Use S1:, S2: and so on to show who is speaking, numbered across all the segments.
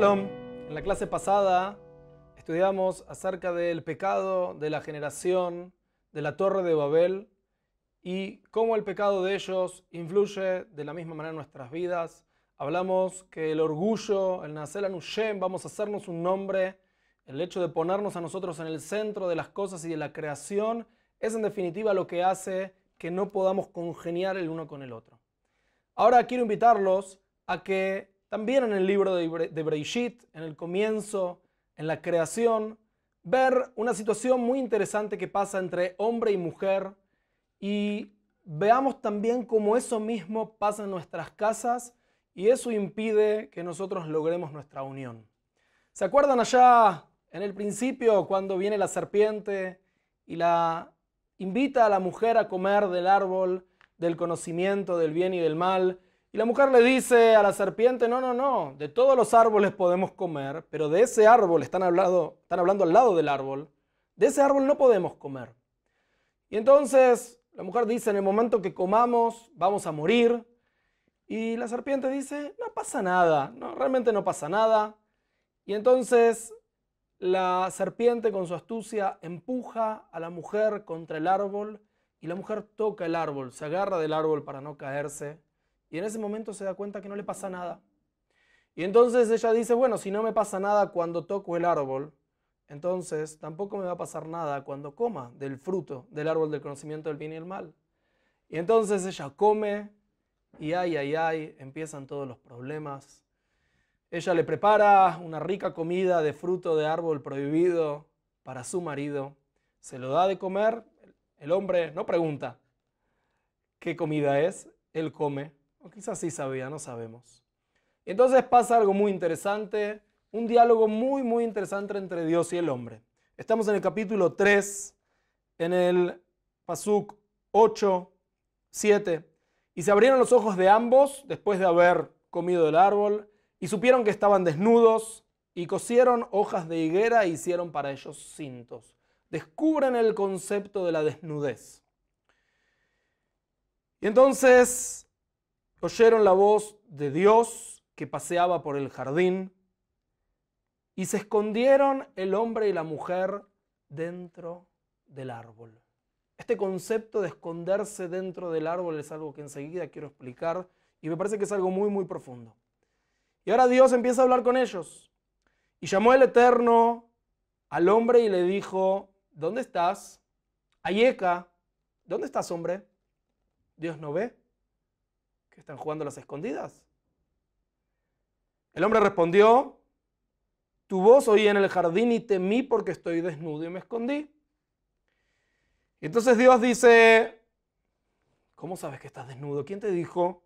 S1: En la clase pasada estudiamos acerca del pecado de la generación de la Torre de Babel y cómo el pecado de ellos influye de la misma manera en nuestras vidas. Hablamos que el orgullo, el nacer Nushem, vamos a hacernos un nombre, el hecho de ponernos a nosotros en el centro de las cosas y de la creación, es en definitiva lo que hace que no podamos congeniar el uno con el otro. Ahora quiero invitarlos a que también en el libro de Breishit, en el comienzo, en la creación, ver una situación muy interesante que pasa entre hombre y mujer y veamos también cómo eso mismo pasa en nuestras casas y eso impide que nosotros logremos nuestra unión. ¿Se acuerdan allá en el principio cuando viene la serpiente y la invita a la mujer a comer del árbol del conocimiento del bien y del mal? la mujer le dice a la serpiente, no, no, no, de todos los árboles podemos comer, pero de ese árbol, están, están hablando al lado del árbol, de ese árbol no podemos comer. Y entonces la mujer dice, en el momento que comamos vamos a morir. Y la serpiente dice, no pasa nada, no, realmente no pasa nada. Y entonces la serpiente con su astucia empuja a la mujer contra el árbol y la mujer toca el árbol, se agarra del árbol para no caerse y en ese momento se da cuenta que no le pasa nada. Y entonces ella dice, bueno, si no me pasa nada cuando toco el árbol, entonces tampoco me va a pasar nada cuando coma del fruto del árbol del conocimiento del bien y el mal. Y entonces ella come y ay, ay, ay, empiezan todos los problemas. Ella le prepara una rica comida de fruto de árbol prohibido para su marido. Se lo da de comer. El hombre no pregunta qué comida es, él come. O quizás sí sabía, no sabemos. Entonces pasa algo muy interesante, un diálogo muy, muy interesante entre Dios y el hombre. Estamos en el capítulo 3, en el Pasuk 8, 7. Y se abrieron los ojos de ambos después de haber comido del árbol, y supieron que estaban desnudos, y cosieron hojas de higuera e hicieron para ellos cintos. Descubren el concepto de la desnudez. Y entonces Oyeron la voz de Dios que paseaba por el jardín y se escondieron el hombre y la mujer dentro del árbol. Este concepto de esconderse dentro del árbol es algo que enseguida quiero explicar y me parece que es algo muy, muy profundo. Y ahora Dios empieza a hablar con ellos. Y llamó el Eterno al hombre y le dijo, ¿dónde estás? Ayeka, ¿dónde estás, hombre? Dios no ve están jugando las escondidas. El hombre respondió, tu voz oí en el jardín y temí porque estoy desnudo y me escondí. entonces Dios dice, ¿cómo sabes que estás desnudo? ¿Quién te dijo?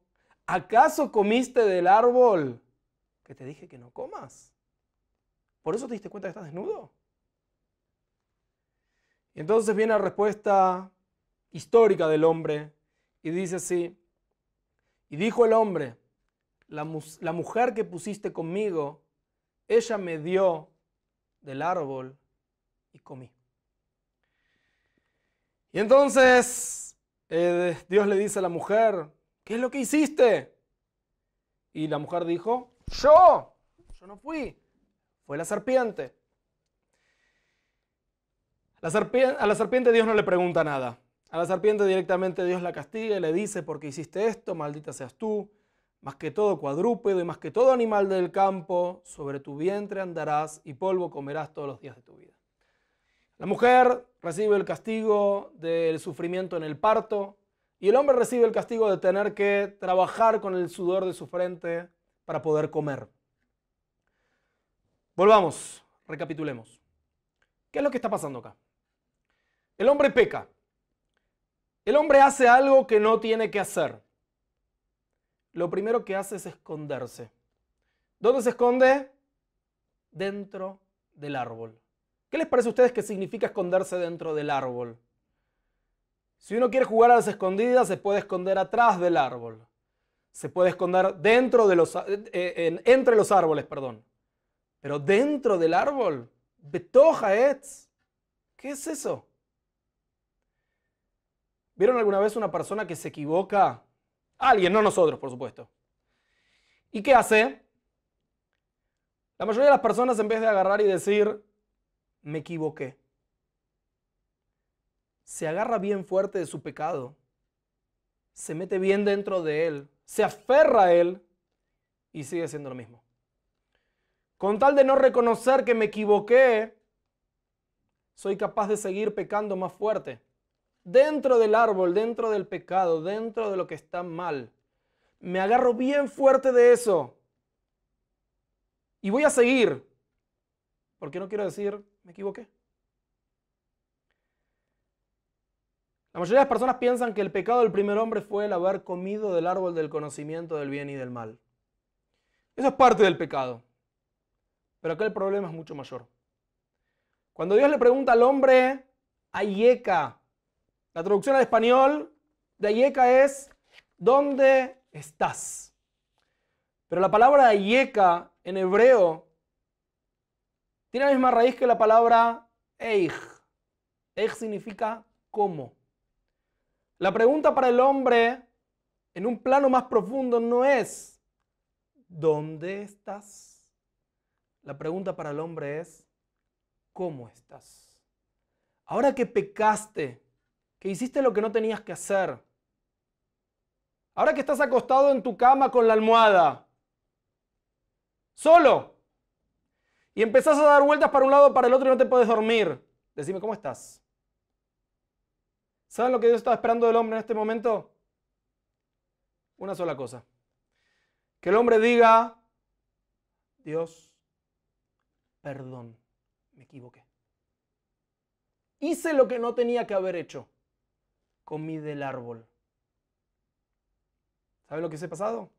S1: ¿Acaso comiste del árbol que te dije que no comas? ¿Por eso te diste cuenta que estás desnudo? Y entonces viene la respuesta histórica del hombre y dice así, y dijo el hombre, la, mujer que pusiste conmigo, ella me dio del árbol y comí. Y entonces eh, Dios le dice a la mujer, ¿qué es lo que hiciste? Y la mujer dijo, yo, yo no fui, fue la serpiente. La serpiente a la serpiente Dios no le pregunta nada. A la serpiente directamente Dios la castiga y le dice, porque hiciste esto, maldita seas tú, más que todo cuadrúpedo y más que todo animal del campo, sobre tu vientre andarás y polvo comerás todos los días de tu vida. La mujer recibe el castigo del sufrimiento en el parto y el hombre recibe el castigo de tener que trabajar con el sudor de su frente para poder comer. Volvamos, recapitulemos. ¿Qué es lo que está pasando acá? El hombre peca el hombre hace algo que no tiene que hacer. Lo primero que hace es esconderse. ¿Dónde se esconde? Dentro del árbol. ¿Qué les parece a ustedes que significa esconderse dentro del árbol? Si uno quiere jugar a las escondidas, se puede esconder atrás del árbol. Se puede esconder dentro de los, eh, eh, entre los árboles, perdón. Pero dentro del árbol, betoja ¿Qué es eso? ¿Vieron alguna vez una persona que se equivoca? Alguien, no nosotros, por supuesto. ¿Y qué hace? La mayoría de las personas en vez de agarrar y decir, me equivoqué, se agarra bien fuerte de su pecado, se mete bien dentro de él, se aferra a él y sigue siendo lo mismo. Con tal de no reconocer que me equivoqué, soy capaz de seguir pecando más fuerte dentro del árbol, dentro del pecado, dentro de lo que está mal. Me agarro bien fuerte de eso. Y voy a seguir. Porque no quiero decir, me equivoqué. La mayoría de las personas piensan que el pecado del primer hombre fue el haber comido del árbol del conocimiento del bien y del mal. Eso es parte del pecado. Pero acá el problema es mucho mayor. Cuando Dios le pregunta al hombre, Ayeka, la traducción al español de Ayeka es ¿dónde estás? Pero la palabra Ayeka en hebreo tiene la misma raíz que la palabra Eich. Eich significa cómo. La pregunta para el hombre en un plano más profundo no es ¿dónde estás? La pregunta para el hombre es ¿cómo estás? Ahora que pecaste, que hiciste lo que no tenías que hacer. Ahora que estás acostado en tu cama con la almohada, solo, y empezás a dar vueltas para un lado, para el otro y no te puedes dormir, decime, ¿cómo estás? ¿Saben lo que Dios estaba esperando del hombre en este momento? Una sola cosa. Que el hombre diga, Dios, perdón, me equivoqué. Hice lo que no tenía que haber hecho comí del árbol. ¿Sabe lo que se ha pasado?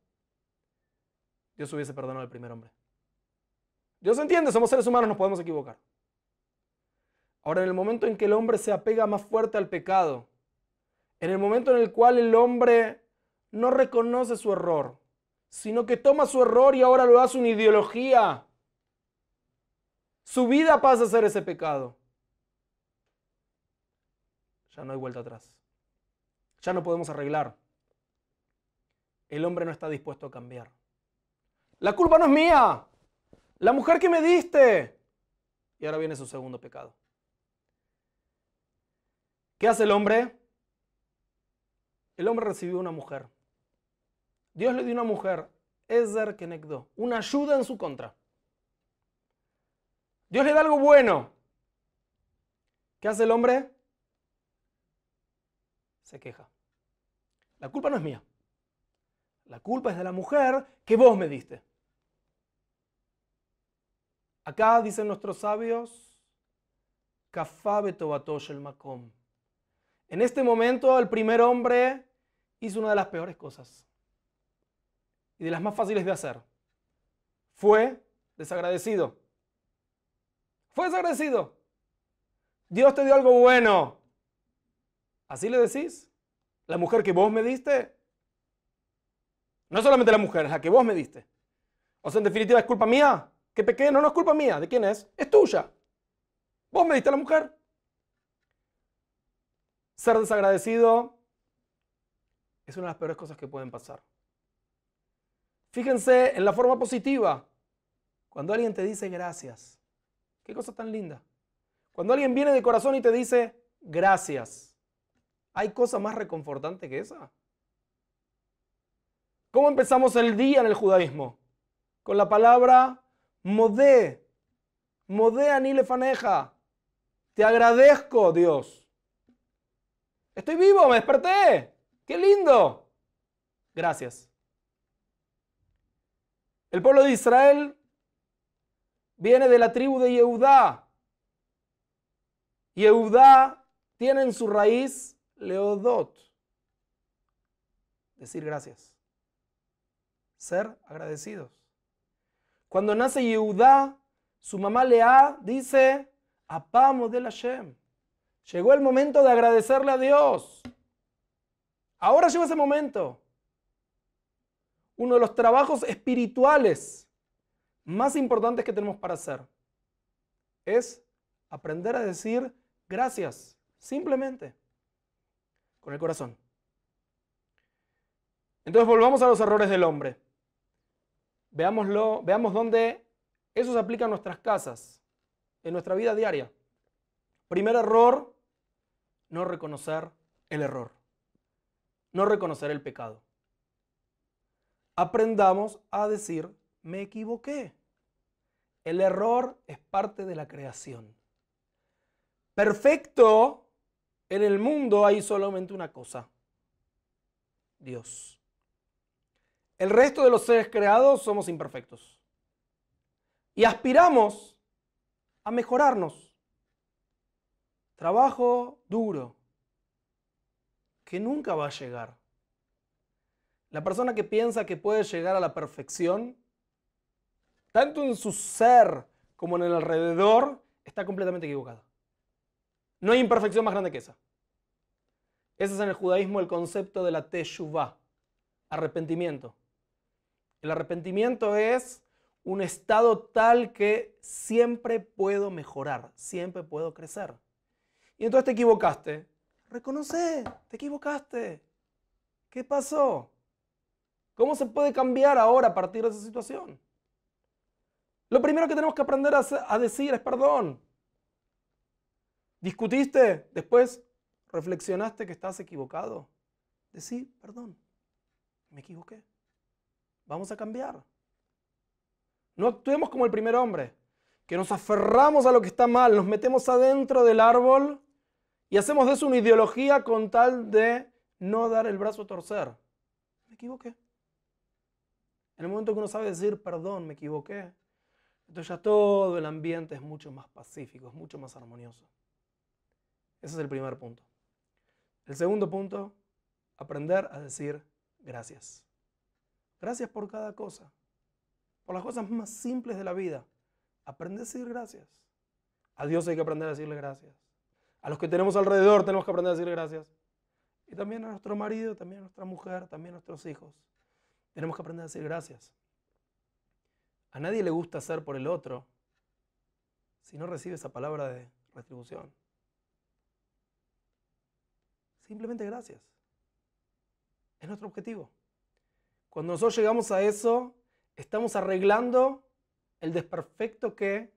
S1: Dios hubiese perdonado al primer hombre. Dios entiende, somos seres humanos, nos podemos equivocar. Ahora, en el momento en que el hombre se apega más fuerte al pecado, en el momento en el cual el hombre no reconoce su error, sino que toma su error y ahora lo hace una ideología, su vida pasa a ser ese pecado. Ya no hay vuelta atrás ya no podemos arreglar. El hombre no está dispuesto a cambiar. La culpa no es mía. La mujer que me diste. Y ahora viene su segundo pecado. ¿Qué hace el hombre? El hombre recibió una mujer. Dios le dio una mujer, Ezer Kenegdo, una ayuda en su contra. Dios le da algo bueno. ¿Qué hace el hombre? se queja. La culpa no es mía. La culpa es de la mujer que vos me diste. Acá dicen nuestros sabios, el En este momento el primer hombre hizo una de las peores cosas y de las más fáciles de hacer. Fue desagradecido. Fue desagradecido. Dios te dio algo bueno. ¿Así le decís? ¿La mujer que vos me diste? No solamente la mujer, la que vos me diste. O sea, en definitiva, ¿es culpa mía? Qué pequeño, No, no es culpa mía. ¿De quién es? Es tuya. Vos me diste a la mujer. Ser desagradecido es una de las peores cosas que pueden pasar. Fíjense en la forma positiva. Cuando alguien te dice gracias, qué cosa tan linda. Cuando alguien viene de corazón y te dice gracias. ¿Hay cosa más reconfortante que esa? ¿Cómo empezamos el día en el judaísmo? Con la palabra modé. Modé a lefaneja, Te agradezco, Dios. Estoy vivo, me desperté. ¡Qué lindo! Gracias. El pueblo de Israel viene de la tribu de Yehudá. Yehudá tiene en su raíz Leodot. Decir gracias. Ser agradecidos. Cuando nace Yehudá, su mamá Lea dice, apamos del Hashem. Llegó el momento de agradecerle a Dios. Ahora llegó ese momento. Uno de los trabajos espirituales más importantes que tenemos para hacer es aprender a decir gracias, simplemente con el corazón. Entonces volvamos a los errores del hombre. Veámoslo, veamos dónde eso se aplica a nuestras casas, en nuestra vida diaria. Primer error, no reconocer el error, no reconocer el pecado. Aprendamos a decir, me equivoqué. El error es parte de la creación. Perfecto en el mundo hay solamente una cosa, Dios. El resto de los seres creados somos imperfectos. Y aspiramos a mejorarnos. Trabajo duro, que nunca va a llegar. La persona que piensa que puede llegar a la perfección, tanto en su ser como en el alrededor, está completamente equivocada. No hay imperfección más grande que esa. Ese es en el judaísmo el concepto de la teshuvah, arrepentimiento. El arrepentimiento es un estado tal que siempre puedo mejorar, siempre puedo crecer. Y entonces te equivocaste. Reconoce, te equivocaste. ¿Qué pasó? ¿Cómo se puede cambiar ahora a partir de esa situación? Lo primero que tenemos que aprender a, decir es perdón. Discutiste, después reflexionaste que estás equivocado. Decí, perdón, me equivoqué. Vamos a cambiar. No actuemos como el primer hombre, que nos aferramos a lo que está mal, nos metemos adentro del árbol y hacemos de eso una ideología con tal de no dar el brazo a torcer. Me equivoqué. En el momento que uno sabe decir, perdón, me equivoqué, entonces ya todo el ambiente es mucho más pacífico, es mucho más armonioso. Ese es el primer punto. El segundo punto, aprender a decir gracias. Gracias por cada cosa. Por las cosas más simples de la vida. Aprende a decir gracias. A Dios hay que aprender a decirle gracias. A los que tenemos alrededor tenemos que aprender a decirle gracias. Y también a nuestro marido, también a nuestra mujer, también a nuestros hijos. Tenemos que aprender a decir gracias. A nadie le gusta hacer por el otro si no recibe esa palabra de retribución. Simplemente gracias. Es nuestro objetivo. Cuando nosotros llegamos a eso, estamos arreglando el desperfecto que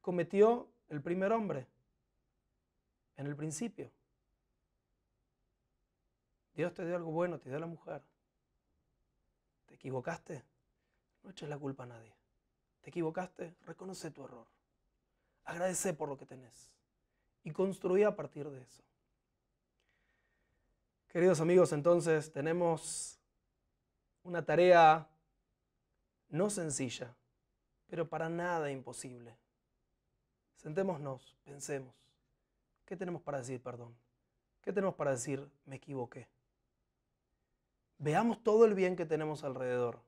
S1: cometió el primer hombre en el principio. Dios te dio algo bueno, te dio la mujer. ¿Te equivocaste? No eches la culpa a nadie. ¿Te equivocaste? Reconoce tu error. Agradece por lo que tenés. Y construí a partir de eso. Queridos amigos, entonces tenemos una tarea no sencilla, pero para nada imposible. Sentémonos, pensemos. ¿Qué tenemos para decir, perdón? ¿Qué tenemos para decir, me equivoqué? Veamos todo el bien que tenemos alrededor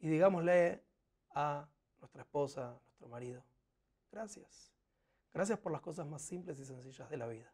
S1: y digámosle a nuestra esposa, a nuestro marido, gracias. Gracias por las cosas más simples y sencillas de la vida.